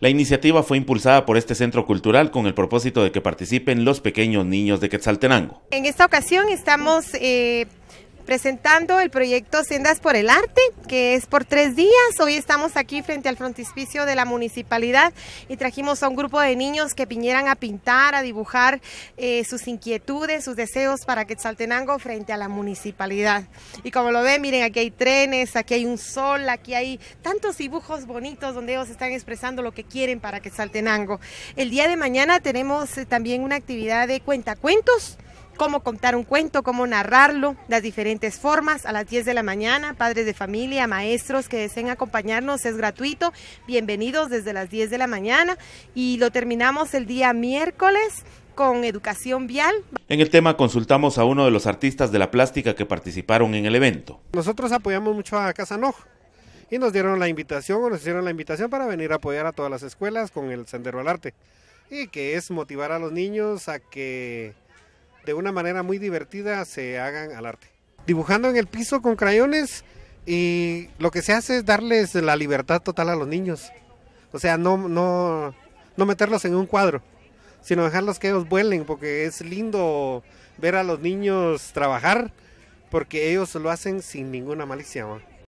La iniciativa fue impulsada por este centro cultural con el propósito de que participen los pequeños niños de Quetzaltenango. En esta ocasión estamos eh, presentando el proyecto Sendas por el Arte, que es por tres días. Hoy estamos aquí frente al frontispicio de la municipalidad y trajimos a un grupo de niños que vinieran a pintar, a dibujar eh, sus inquietudes, sus deseos para Quetzaltenango frente a la municipalidad. Y como lo ven, miren, aquí hay trenes, aquí hay un sol, aquí hay tantos dibujos bonitos donde ellos están expresando lo que quieren para Quetzaltenango. El día de mañana tenemos eh, también una actividad de cuentacuentos cómo contar un cuento, cómo narrarlo, las diferentes formas. A las 10 de la mañana, padres de familia, maestros que deseen acompañarnos, es gratuito. Bienvenidos desde las 10 de la mañana y lo terminamos el día miércoles con educación vial. En el tema consultamos a uno de los artistas de la plástica que participaron en el evento. Nosotros apoyamos mucho a Casanoj y nos dieron la invitación o nos hicieron la invitación para venir a apoyar a todas las escuelas con el Sendero al Arte y que es motivar a los niños a que de una manera muy divertida se hagan al arte. Dibujando en el piso con crayones y lo que se hace es darles la libertad total a los niños. O sea, no, no, no meterlos en un cuadro, sino dejarlos que ellos vuelen, porque es lindo ver a los niños trabajar, porque ellos lo hacen sin ninguna malicia.